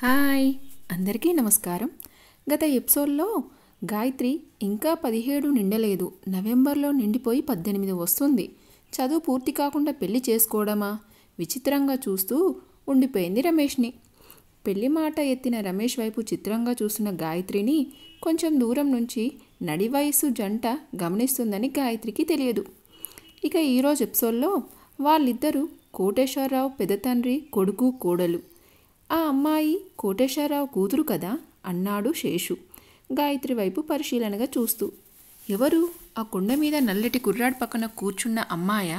hi అందరికీ నమస్కారం గత ఎపిసోడ్లో గాయత్రి ఇంకా పదిహేడు నిండలేదు నవంబర్లో నిండిపోయి పద్దెనిమిది వస్తుంది చదువు పూర్తి కాకుండా పెళ్లి చేసుకోవడమా విచిత్రంగా చూస్తూ ఉండిపోయింది రమేష్ని పెళ్లి మాట ఎత్తిన రమేష్ వైపు చిత్రంగా చూస్తున్న గాయత్రిని కొంచెం దూరం నుంచి నడి వయసు జంట గమనిస్తుందని గాయత్రికి తెలియదు ఇక ఈరోజు ఎపిసోడ్లో వాళ్ళిద్దరూ కోటేశ్వరరావు పెద్ద తండ్రి కొడుకు కోడలు ఆ అమ్మాయి కోటేశ్వరరావు కూతురు కదా అన్నాడు శేషు గాయత్రి వైపు పరిశీలనగా చూస్తూ ఎవరు ఆ కొండ మీద నల్లటి కుర్రాడు పక్కన కూర్చున్న అమ్మాయ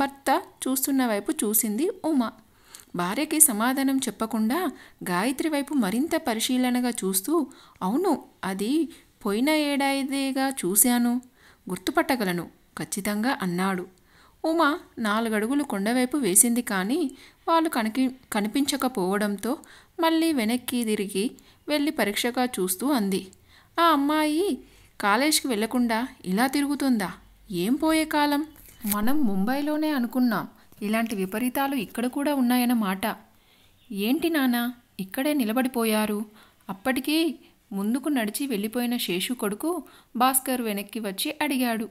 భర్త చూస్తున్న వైపు చూసింది ఉమా భార్యకి సమాధానం చెప్పకుండా గాయత్రి వైపు మరింత పరిశీలనగా చూస్తూ అవును అది పోయిన ఏడాదిగా చూశాను గుర్తుపట్టగలను ఖచ్చితంగా అన్నాడు ఉమా నాలుగడుగులు కొండవైపు వేసింది కానీ వాళ్ళు కనిపి కనిపించకపోవడంతో మళ్ళీ వెనక్కి తిరిగి వెళ్ళి పరీక్షగా చూస్తూ అంది ఆ అమ్మాయి కాలేజ్కి వెళ్లకుండా ఇలా తిరుగుతుందా ఏం పోయే కాలం మనం ముంబైలోనే అనుకున్నాం ఇలాంటి విపరీతాలు ఇక్కడ కూడా ఉన్నాయన్నమాట ఏంటి నానా ఇక్కడే నిలబడిపోయారు అప్పటికీ ముందుకు నడిచి వెళ్ళిపోయిన శేషు కొడుకు భాస్కర్ వెనక్కి వచ్చి అడిగాడు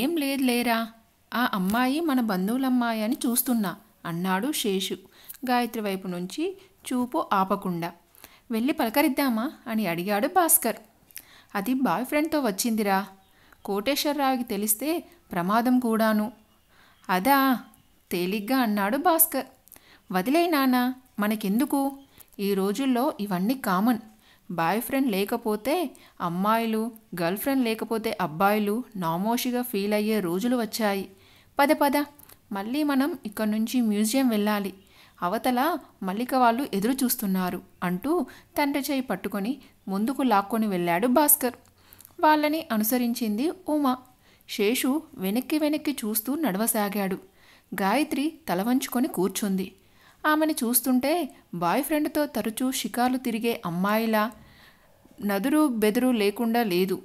ఏం లేదు లేరా ఆ అమ్మాయి మన బంధువులమ్మాయి అని చూస్తున్నా అన్నాడు శేషు గాయత్రి వైపు నుంచి చూపు ఆపకుండా వెళ్ళి పలకరిద్దామా అని అడిగాడు భాస్కర్ అది బాయ్ ఫ్రెండ్తో వచ్చిందిరా కోటేశ్వరరావుకి తెలిస్తే ప్రమాదం కూడాను అదా తేలిగ్గా అన్నాడు భాస్కర్ వదిలే నానా మనకెందుకు ఈ రోజుల్లో ఇవన్నీ కామన్ బాయ్ ఫ్రెండ్ లేకపోతే అమ్మాయిలు గర్ల్ ఫ్రెండ్ లేకపోతే అబ్బాయిలు నామోషిగా ఫీల్ అయ్యే రోజులు వచ్చాయి పద పద మళ్ళీ మనం ఇక్కడి నుంచి మ్యూజియం వెళ్ళాలి అవతల మల్లిక వాళ్ళు ఎదురు చూస్తున్నారు అంటూ తండ్రి చేయి పట్టుకొని ముందుకు లాక్కొని వెళ్ళాడు భాస్కర్ వాళ్ళని అనుసరించింది ఉమా శేషు వెనక్కి వెనక్కి చూస్తూ నడవసాగాడు గాయత్రి తల వంచుకొని కూర్చుంది ఆమెను చూస్తుంటే బాయ్ ఫ్రెండ్తో తరచూ షికార్లు తిరిగే అమ్మాయిలా నదురు బెదురు లేకుండా లేదు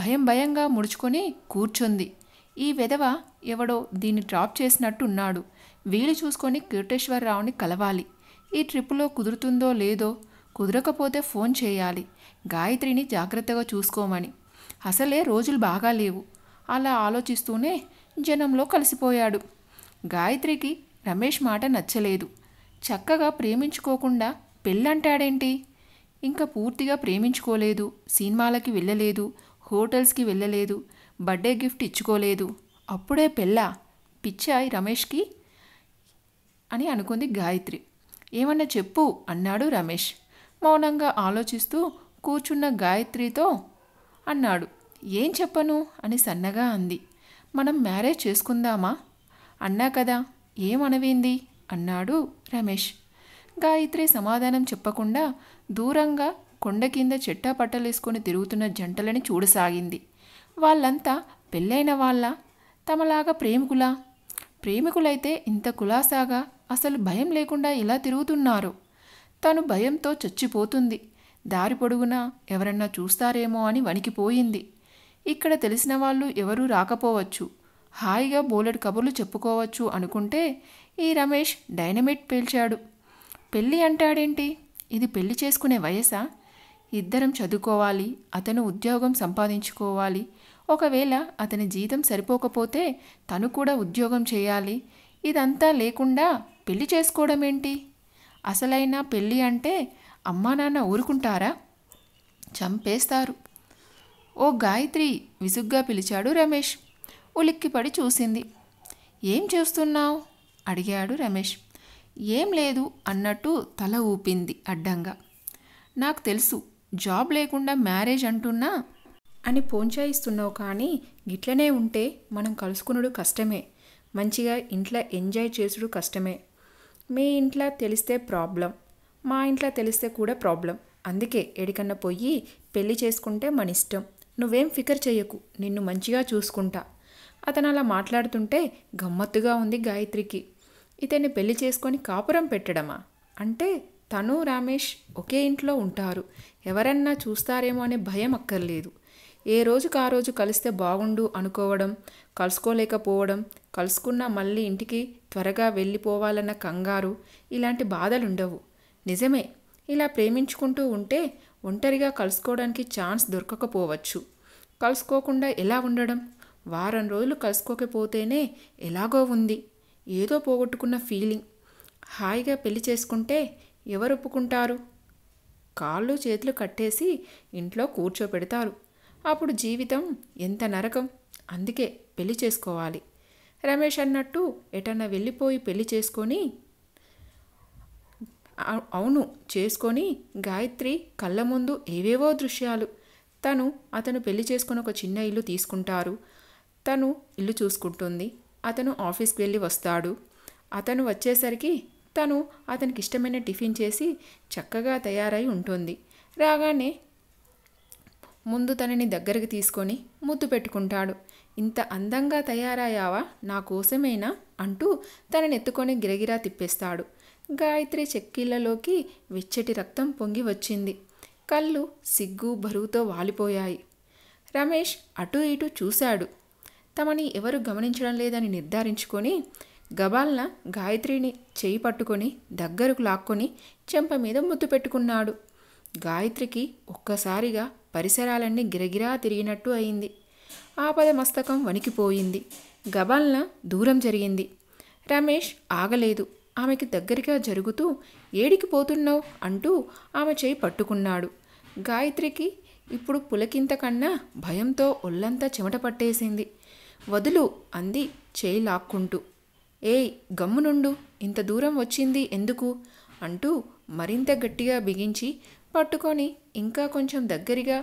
భయం భయంగా ముడుచుకొని కూర్చుంది ఈ విధవ ఎవడో దీన్ని డ్రాప్ చేసినట్టు ఉన్నాడు వీలు చూసుకొని కీటేశ్వరరావుని కలవాలి ఈ ట్రిప్లో కుదురుతుందో లేదో కుదరకపోతే ఫోన్ చేయాలి గాయత్రిని జాగ్రత్తగా చూసుకోమని అసలే రోజులు బాగా లేవు అలా ఆలోచిస్తూనే జనంలో కలిసిపోయాడు గాయత్రికి రమేష్ మాట నచ్చలేదు చక్కగా ప్రేమించుకోకుండా పెళ్ళంటాడేంటి ఇంకా పూర్తిగా ప్రేమించుకోలేదు సినిమాలకి వెళ్ళలేదు హోటల్స్కి వెళ్ళలేదు బర్త్డే గిఫ్ట్ ఇచ్చుకోలేదు అప్పుడే పెళ్ళా పిచ్చాయి రమేష్కి అని అనుకుంది గాయత్రి ఏమన్నా చెప్పు అన్నాడు రమేష్ మౌనంగా ఆలోచిస్తూ కూర్చున్న గాయత్రితో అన్నాడు ఏం చెప్పను అని సన్నగా అంది మనం మ్యారేజ్ చేసుకుందామా అన్నా కదా ఏమనవింది అన్నాడు రమేష్ గాయత్రి సమాధానం చెప్పకుండా దూరంగా కొండ కింద చెట్టా పట్టలేసుకొని తిరుగుతున్న జంటలని చూడసాగింది వాళ్ళంతా పెళ్ళైన వాళ్ళ తమలాగా ప్రేమికులా ప్రేమికులైతే ఇంత కులాసాగా అసలు భయం లేకుండా ఇలా తిరుగుతున్నారు తను భయంతో చచ్చిపోతుంది దారి పొడుగునా ఎవరన్నా చూస్తారేమో అని వణికిపోయింది ఇక్కడ తెలిసిన వాళ్ళు ఎవరూ రాకపోవచ్చు హాయిగా బోలెడు కబుర్లు చెప్పుకోవచ్చు అనుకుంటే ఈ రమేష్ డైనమైట్ పేల్చాడు పెళ్ళి అంటాడేంటి ఇది పెళ్లి చేసుకునే వయసా ఇద్దరం చదువుకోవాలి అతను ఉద్యోగం సంపాదించుకోవాలి ఒకవేళ అతని జీతం సరిపోకపోతే తను కూడా ఉద్యోగం చేయాలి ఇదంతా లేకుండా పెళ్లి చేసుకోవడం ఏంటి అసలైన పెళ్ళి అంటే అమ్మా నాన్న ఊరుకుంటారా చంపేస్తారు ఓ గాయత్రి విసుగ్గా పిలిచాడు రమేష్ ఉలిక్కిపడి చూసింది ఏం చేస్తున్నావు అడిగాడు రమేష్ ఏం లేదు అన్నట్టు తల ఊపింది అడ్డంగా నాకు తెలుసు జాబ్ లేకుండా మ్యారేజ్ అంటున్నా అని పోంచాయిస్తున్నావు కానీ గిట్లనే ఉంటే మనం కలుసుకునుడు కష్టమే మంచిగా ఇంట్లో ఎంజాయ్ చేసుడు కష్టమే మీ ఇంట్లో తెలిస్తే ప్రాబ్లం మా ఇంట్లో తెలిస్తే కూడా ప్రాబ్లం అందుకే ఎడికన్నా పోయి పెళ్లి చేసుకుంటే మన ఇష్టం నువ్వేం ఫికర్ చేయకు నిన్ను మంచిగా చూసుకుంటా అతను అలా మాట్లాడుతుంటే గమ్మత్తుగా ఉంది గాయత్రికి ఇతన్ని పెళ్లి చేసుకొని కాపురం పెట్టడమా అంటే తను రామేష్ ఒకే ఇంట్లో ఉంటారు ఎవరన్నా చూస్తారేమో అనే భయం అక్కర్లేదు ఏ రోజుకు ఆ రోజు కలిస్తే బాగుండు అనుకోవడం కలుసుకోలేకపోవడం కలుసుకున్నా మళ్ళీ ఇంటికి త్వరగా వెళ్ళిపోవాలన్న కంగారు ఇలాంటి బాధలుండవు నిజమే ఇలా ప్రేమించుకుంటూ ఉంటే ఒంటరిగా కలుసుకోవడానికి ఛాన్స్ దొరకకపోవచ్చు కలుసుకోకుండా ఎలా ఉండడం వారం రోజులు కలుసుకోకపోతేనే ఎలాగో ఉంది ఏదో పోగొట్టుకున్న ఫీలింగ్ హాయిగా పెళ్లి చేసుకుంటే ఎవరు ఒప్పుకుంటారు కాళ్ళు చేతులు కట్టేసి ఇంట్లో కూర్చోపెడతారు అప్పుడు జీవితం ఎంత నరకం అందుకే పెళ్లి చేసుకోవాలి రమేష్ అన్నట్టు ఎటన్నా వెళ్ళిపోయి పెళ్లి చేసుకొని అవును చేసుకొని గాయత్రి కళ్ళ ముందు ఏవేవో దృశ్యాలు తను అతను పెళ్లి చేసుకుని ఒక చిన్న ఇల్లు తీసుకుంటారు తను ఇల్లు చూసుకుంటుంది అతను ఆఫీస్కి వెళ్ళి వస్తాడు అతను వచ్చేసరికి తను అతనికి ఇష్టమైన టిఫిన్ చేసి చక్కగా తయారై ఉంటుంది రాగానే ముందు తనని దగ్గరికి తీసుకొని ముద్దు పెట్టుకుంటాడు ఇంత అందంగా తయారయ్యావా నా కోసమేనా అంటూ తననెత్తుకొని గిరగిరా తిప్పేస్తాడు గాయత్రి చెక్కిళ్లలోకి వెచ్చటి రక్తం పొంగి వచ్చింది కళ్ళు సిగ్గు బరువుతో వాలిపోయాయి రమేష్ అటు ఇటు చూశాడు తమని ఎవరు గమనించడం లేదని నిర్ధారించుకొని గబాల్న గాయత్రిని చేయి పట్టుకొని దగ్గరకు లాక్కొని చెంప మీద ముద్దు పెట్టుకున్నాడు గాయత్రికి ఒక్కసారిగా పరిసరాలన్నీ గిరగిరా తిరిగినట్టు అయింది ఆపద మస్తకం వణికిపోయింది గబాల్న దూరం జరిగింది రమేష్ ఆగలేదు ఆమెకి దగ్గరగా జరుగుతూ ఏడికి పోతున్నావు అంటూ ఆమె చేయి పట్టుకున్నాడు గాయత్రికి ఇప్పుడు పులకింత కన్నా భయంతో ఒళ్ళంతా చెమట పట్టేసింది వదులు అంది చేయి లాక్కుంటూ ఏయ్ గమ్మునుండు ఇంత దూరం వచ్చింది ఎందుకు అంటూ మరింత గట్టిగా బిగించి పట్టుకొని ఇంకా కొంచెం దగ్గరగా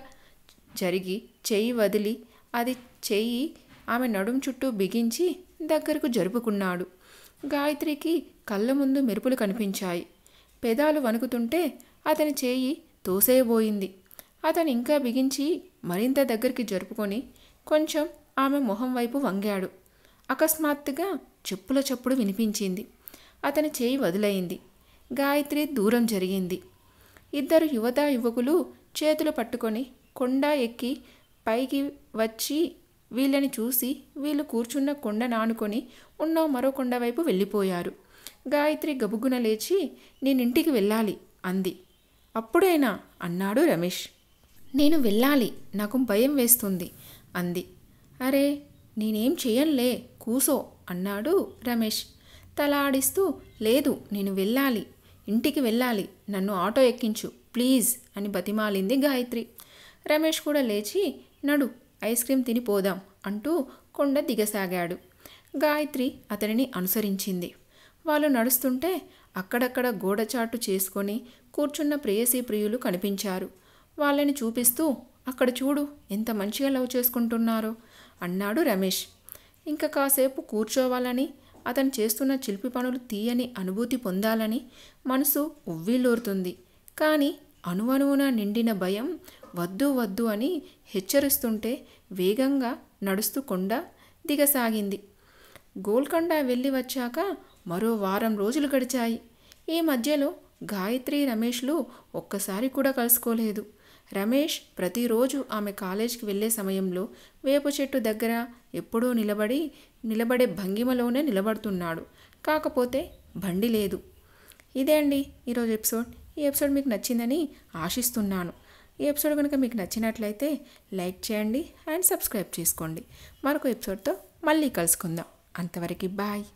జరిగి చెయ్యి వదిలి అది చెయ్యి ఆమె నడుం చుట్టూ బిగించి దగ్గరకు జరుపుకున్నాడు గాయత్రికి కళ్ళ ముందు మెరుపులు కనిపించాయి పెదాలు వణుకుతుంటే అతని చేయి తోసేయబోయింది అతను ఇంకా బిగించి మరింత దగ్గరికి జరుపుకొని కొంచెం ఆమె మొహం వైపు వంగాడు అకస్మాత్తుగా చెప్పుల చప్పుడు వినిపించింది అతని చేయి వదిలయింది గాయత్రి దూరం జరిగింది ఇద్దరు యువత యువకులు చేతులు పట్టుకొని కొండ ఎక్కి పైకి వచ్చి వీళ్ళని చూసి వీళ్ళు కూర్చున్న కొండ నానుకొని ఉన్న మరో కొండ వైపు వెళ్ళిపోయారు గాయత్రి గబుగున లేచి నేనింటికి వెళ్ళాలి అంది అప్పుడైనా అన్నాడు రమేష్ నేను వెళ్ళాలి నాకు భయం వేస్తుంది అంది అరే నేనేం చేయంలే కూసో అన్నాడు రమేష్ తలాడిస్తూ లేదు నేను వెళ్ళాలి ఇంటికి వెళ్ళాలి నన్ను ఆటో ఎక్కించు ప్లీజ్ అని బతిమాలింది గాయత్రి రమేష్ కూడా లేచి నడు ఐస్ క్రీమ్ తిని పోదాం అంటూ కొండ దిగసాగాడు గాయత్రి అతనిని అనుసరించింది వాళ్ళు నడుస్తుంటే అక్కడక్కడ గోడచాటు చేసుకొని కూర్చున్న ప్రేయసీ ప్రియులు కనిపించారు వాళ్ళని చూపిస్తూ అక్కడ చూడు ఎంత మంచిగా లవ్ చేసుకుంటున్నారో అన్నాడు రమేష్ ఇంకా కాసేపు కూర్చోవాలని అతను చేస్తున్న చిల్పి పనులు తీయని అనుభూతి పొందాలని మనసు ఉవ్విలూరుతుంది కానీ అణువణువున నిండిన భయం వద్దు వద్దు అని హెచ్చరిస్తుంటే వేగంగా నడుస్తూ కొండ దిగసాగింది గోల్కొండ వెళ్ళి వచ్చాక మరో వారం రోజులు గడిచాయి ఈ మధ్యలో గాయత్రి రమేష్లు ఒక్కసారి కూడా కలుసుకోలేదు రమేష్ ప్రతిరోజు ఆమె కాలేజీకి వెళ్ళే సమయంలో వేప చెట్టు దగ్గర ఎప్పుడో నిలబడి నిలబడే భంగిమలోనే నిలబడుతున్నాడు కాకపోతే బండి లేదు ఇదే అండి ఈరోజు ఎపిసోడ్ ఈ ఎపిసోడ్ మీకు నచ్చిందని ఆశిస్తున్నాను ఈ ఎపిసోడ్ కనుక మీకు నచ్చినట్లయితే లైక్ చేయండి అండ్ సబ్స్క్రైబ్ చేసుకోండి మరొక ఎపిసోడ్తో మళ్ళీ కలుసుకుందాం అంతవరకు బాయ్